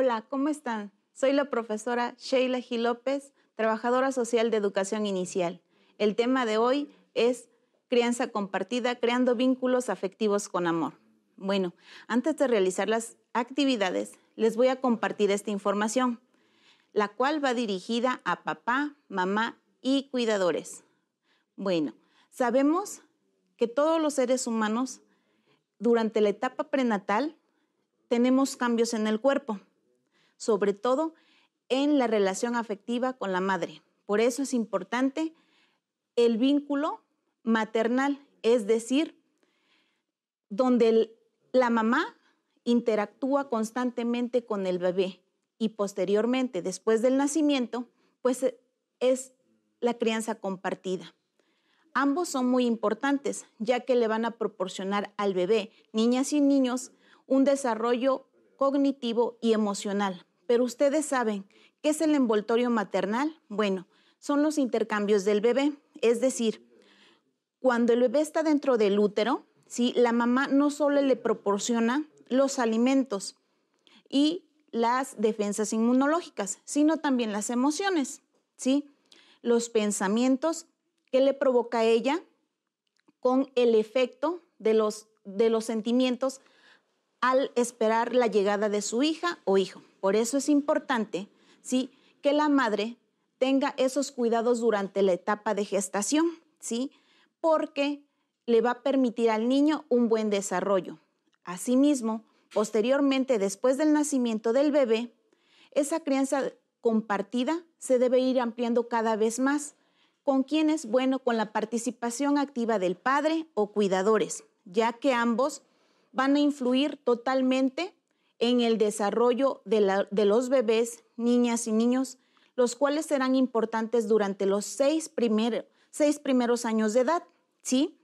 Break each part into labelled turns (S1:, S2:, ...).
S1: Hola, ¿cómo están? Soy la profesora Sheila Gil López, trabajadora social de educación inicial. El tema de hoy es crianza compartida, creando vínculos afectivos con amor. Bueno, antes de realizar las actividades, les voy a compartir esta información, la cual va dirigida a papá, mamá y cuidadores. Bueno, sabemos que todos los seres humanos, durante la etapa prenatal, tenemos cambios en el cuerpo sobre todo en la relación afectiva con la madre. Por eso es importante el vínculo maternal, es decir, donde la mamá interactúa constantemente con el bebé y posteriormente, después del nacimiento, pues eh, es la crianza compartida. Ambos son muy importantes, ya que le van a proporcionar al bebé, niñas y niños, un desarrollo cognitivo y emocional pero ustedes saben, ¿qué es el envoltorio maternal? Bueno, son los intercambios del bebé, es decir, cuando el bebé está dentro del útero, ¿sí? la mamá no solo le proporciona los alimentos y las defensas inmunológicas, sino también las emociones, ¿sí? los pensamientos que le provoca ella con el efecto de los, de los sentimientos al esperar la llegada de su hija o hijo. Por eso es importante, ¿sí? Que la madre tenga esos cuidados durante la etapa de gestación, ¿sí? Porque le va a permitir al niño un buen desarrollo. Asimismo, posteriormente, después del nacimiento del bebé, esa crianza compartida se debe ir ampliando cada vez más. ¿Con quienes, Bueno, con la participación activa del padre o cuidadores, ya que ambos van a influir totalmente en el desarrollo de, los bebés, niñas y niños, los cuales serán importantes durante los seis, seis primeros años de edad, ¿sí?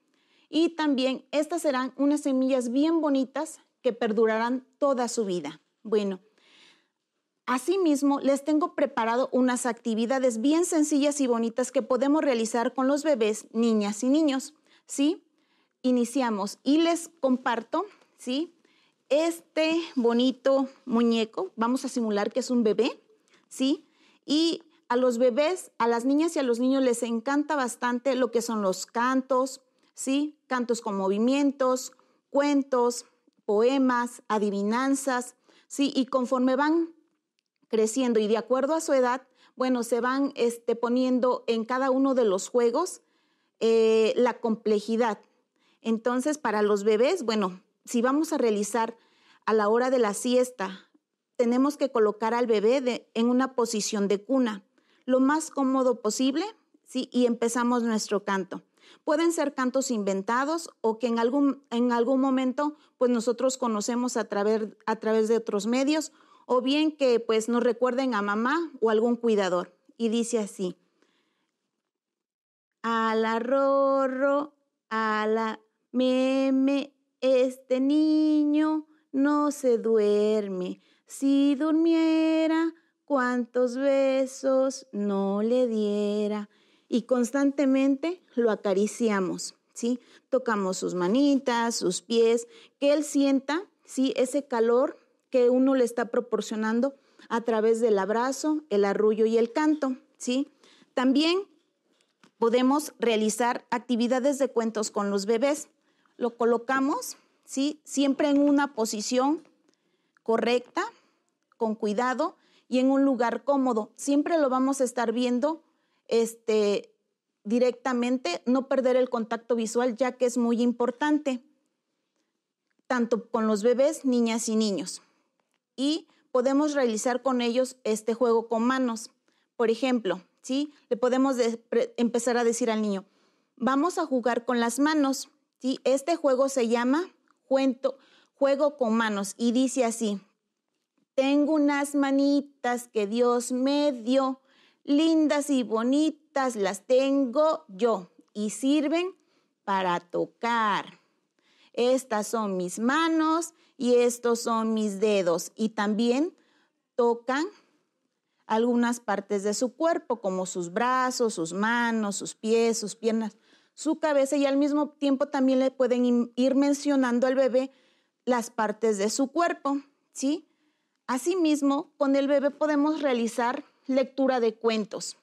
S1: Y también estas serán unas semillas bien bonitas que perdurarán toda su vida. Bueno, asimismo les tengo preparado unas actividades bien sencillas y bonitas que podemos realizar con los bebés, niñas y niños, ¿sí? Iniciamos y les comparto, ¿sí? este bonito muñeco, vamos a simular que es un bebé, ¿sí? Y a los bebés, a las niñas y a los niños les encanta bastante lo que son los cantos, ¿sí? Cantos con movimientos, cuentos, poemas, adivinanzas, ¿sí? Y conforme van creciendo y de acuerdo a su edad, bueno, se van este, poniendo en cada uno de los juegos eh, la complejidad. Entonces, para los bebés, bueno, si vamos a realizar a la hora de la siesta, tenemos que colocar al bebé en una posición de cuna, lo más cómodo posible, ¿sí? y empezamos nuestro canto. Pueden ser cantos inventados o que en algún, en algún momento pues nosotros conocemos a través, a través de otros medios o bien que pues nos recuerden a mamá o algún cuidador. Y dice así, al la a la meme, niño no se duerme. Si durmiera, cuántos besos no le diera. Y constantemente lo acariciamos, ¿sí? Tocamos sus manitas, sus pies, que él sienta, ¿sí? Ese calor que uno le está proporcionando a través del abrazo, el arrullo y el canto, ¿sí? También podemos realizar actividades de cuentos con los bebés. Lo colocamos Siempre en una posición correcta, con cuidado y en un lugar cómodo. Siempre lo vamos a estar viendo este, directamente, no perder el contacto visual, ya que es muy importante, tanto con los bebés, niñas y niños. Y podemos realizar con ellos este juego con manos. Por ejemplo, ¿sí? le podemos empezar a decir al niño, vamos a jugar con las manos. Este juego se llama cuento, juego con manos y dice así, tengo unas manitas que Dios me dio, lindas y bonitas las tengo yo y sirven para tocar. Estas son mis manos y estos son mis dedos y también tocan algunas partes de su cuerpo como sus brazos, sus manos, sus pies, sus piernas su cabeza y al mismo tiempo también le pueden ir mencionando al bebé las partes de su cuerpo, ¿sí? Asimismo, con el bebé podemos realizar lectura de cuentos,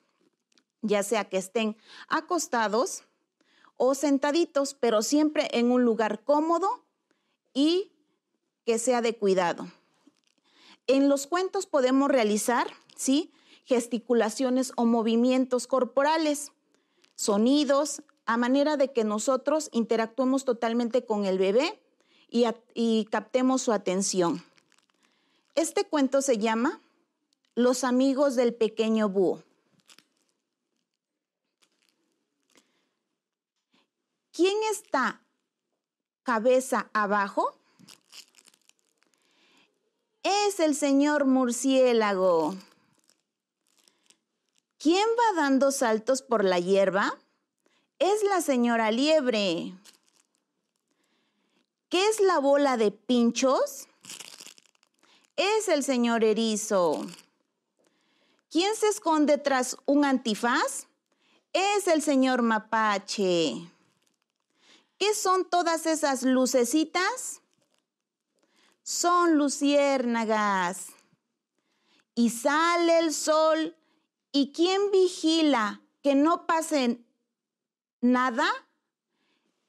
S1: ya sea que estén acostados o sentaditos, pero siempre en un lugar cómodo y que sea de cuidado. En los cuentos podemos realizar, ¿sí? gesticulaciones o movimientos corporales, sonidos, a manera de que nosotros interactuemos totalmente con el bebé y, y captemos su atención. Este cuento se llama Los amigos del pequeño búho. ¿Quién está cabeza abajo? Es el señor murciélago. ¿Quién va dando saltos por la hierba? es la señora liebre. ¿Qué es la bola de pinchos? Es el señor erizo. ¿Quién se esconde tras un antifaz? Es el señor mapache. ¿Qué son todas esas lucecitas? Son luciérnagas. Y sale el sol. ¿Y quién vigila que no pasen nada?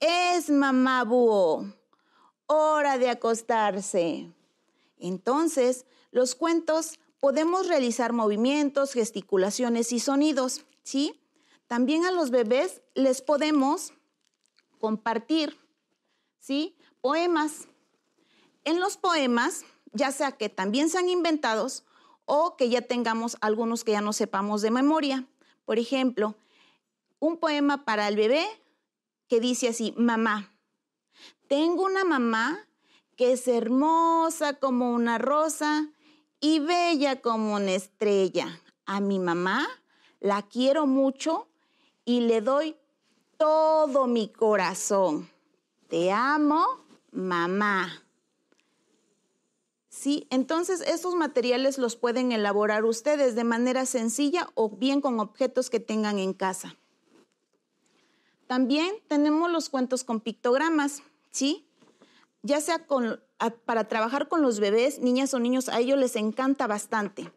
S1: Es mamá búho, hora de acostarse. Entonces, los cuentos podemos realizar movimientos, gesticulaciones y sonidos, ¿sí? También a los bebés les podemos compartir, ¿sí? Poemas. En los poemas, ya sea que también sean inventados o que ya tengamos algunos que ya no sepamos de memoria. Por ejemplo, un poema para el bebé que dice así, mamá, tengo una mamá que es hermosa como una rosa y bella como una estrella. A mi mamá la quiero mucho y le doy todo mi corazón. Te amo, mamá. ¿Sí? Entonces, estos materiales los pueden elaborar ustedes de manera sencilla o bien con objetos que tengan en casa. También tenemos los cuentos con pictogramas, ¿sí? Ya sea para trabajar con los bebés, niñas o niños, a ellos les encanta bastante.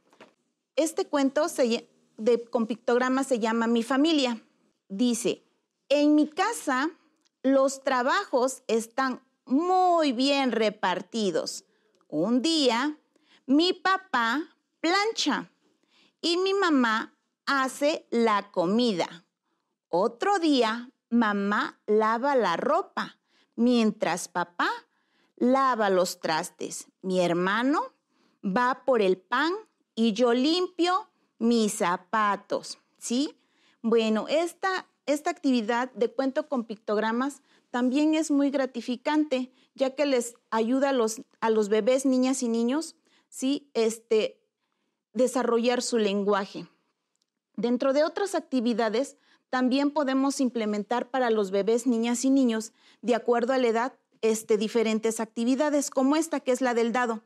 S1: Este cuento con pictogramas se llama Mi familia. Dice, en mi casa los trabajos están muy bien repartidos. Un día mi papá plancha y mi mamá hace la comida. Otro día mamá lava la ropa, mientras papá lava los trastes. Mi hermano va por el pan y yo limpio mis zapatos. ¿Sí? Bueno, esta, esta actividad de cuento con pictogramas también es muy gratificante, ya que les ayuda a los, a los bebés, niñas y niños, ¿sí? Este, desarrollar su lenguaje. Dentro de otras actividades, también podemos implementar para los bebés, niñas y niños, de acuerdo a la edad, este, diferentes actividades, como esta que es la del dado.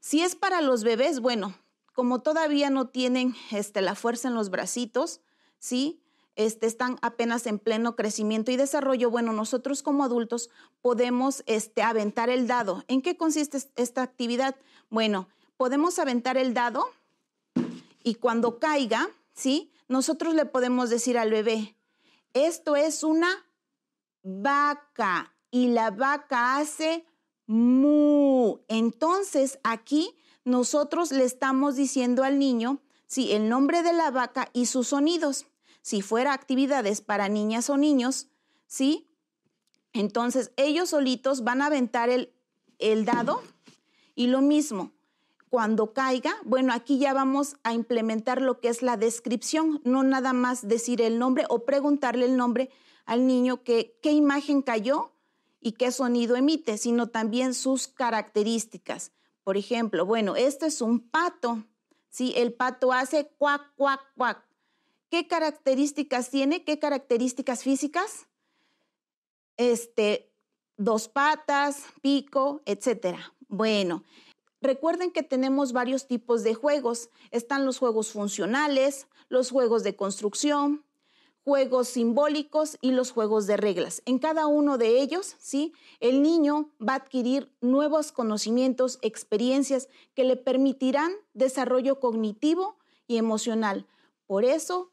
S1: Si es para los bebés, bueno, como todavía no tienen este, la fuerza en los bracitos, ¿sí? Este, están apenas en pleno crecimiento y desarrollo, bueno, nosotros como adultos podemos este, aventar el dado. ¿En qué consiste esta actividad? Bueno, podemos aventar el dado y cuando caiga, ¿sí? nosotros le podemos decir al bebé, esto es una vaca y la vaca hace mu. Entonces aquí nosotros le estamos diciendo al niño, si el nombre de la vaca y sus sonidos. Si fuera actividades para niñas o niños, ¿sí? Entonces ellos solitos van a aventar el dado y lo mismo, cuando caiga, bueno, aquí ya vamos a implementar lo que es la descripción, no nada más decir el nombre o preguntarle el nombre al niño que qué imagen cayó y qué sonido emite, sino también sus características. Por ejemplo, bueno, este es un pato. Sí, el pato hace cuac, cuac, cuac. ¿Qué características tiene? ¿Qué características físicas? Este, dos patas, pico, etcétera. Bueno, Recuerden que tenemos varios tipos de juegos. Están los juegos funcionales, los juegos de construcción, juegos simbólicos y los juegos de reglas. En cada uno de ellos, ¿sí? el niño va a adquirir nuevos conocimientos, experiencias que le permitirán desarrollo cognitivo y emocional. Por eso,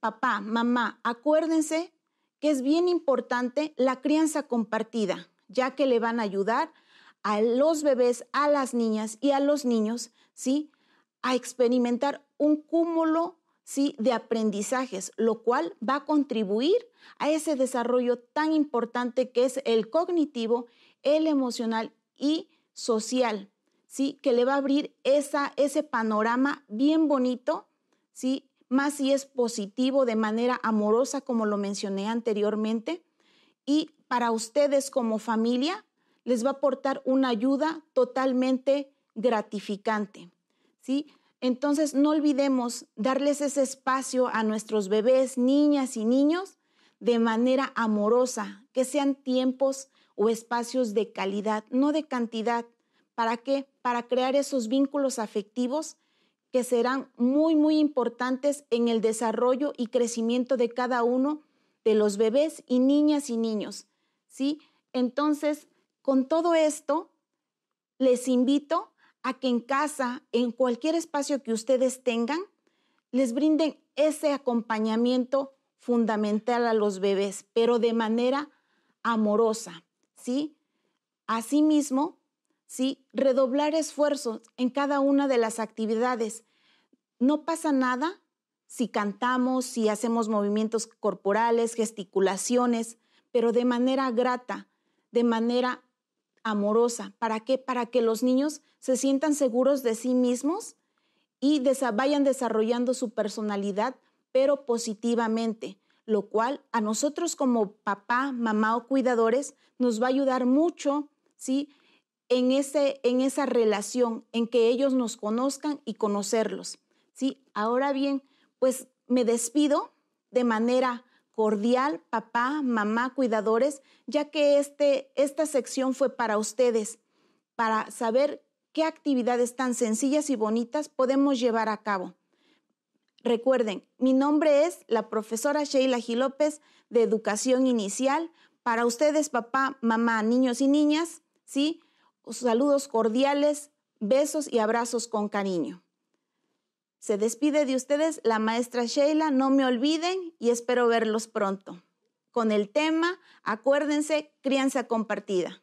S1: papá, mamá, acuérdense que es bien importante la crianza compartida, ya que le van a ayudar a los bebés, a las niñas y a los niños, ¿sí? A experimentar un cúmulo, ¿sí? De aprendizajes, lo cual va a contribuir a ese desarrollo tan importante que es el cognitivo, el emocional y social, ¿sí? Que le va a abrir esa, ese panorama bien bonito, ¿sí? Más si es positivo, de manera amorosa, como lo mencioné anteriormente. Y para ustedes como familia, les va a aportar una ayuda totalmente gratificante, ¿sí? Entonces, no olvidemos darles ese espacio a nuestros bebés, niñas y niños de manera amorosa, que sean tiempos o espacios de calidad, no de cantidad. ¿Para qué? Para crear esos vínculos afectivos que serán muy, muy importantes en el desarrollo y crecimiento de cada uno de los bebés y niñas y niños. ¿sí? Entonces, con todo esto, les invito a que en casa, en cualquier espacio que ustedes tengan, les brinden ese acompañamiento fundamental a los bebés, pero de manera amorosa, ¿sí? Asimismo, ¿sí? Redoblar esfuerzos en cada una de las actividades. No pasa nada si cantamos, si hacemos movimientos corporales, gesticulaciones, pero de manera grata, de manera amorosa. ¿Para qué? Para que los niños se sientan seguros de sí mismos y vayan desarrollando su personalidad, pero positivamente, lo cual a nosotros como papá, mamá o cuidadores nos va a ayudar mucho, ¿sí? En, ese, en esa relación, en que ellos nos conozcan y conocerlos, ¿sí? Ahora bien, pues me despido de manera cordial, papá, mamá, cuidadores, ya que este, esta sección fue para ustedes, para saber qué actividades tan sencillas y bonitas podemos llevar a cabo. Recuerden, mi nombre es la profesora Sheila Gilópez López de Educación Inicial. Para ustedes, papá, mamá, niños y niñas, ¿sí? Saludos cordiales, besos y abrazos con cariño. Se despide de ustedes la maestra Sheila, no me olviden y espero verlos pronto. Con el tema, acuérdense, crianza compartida.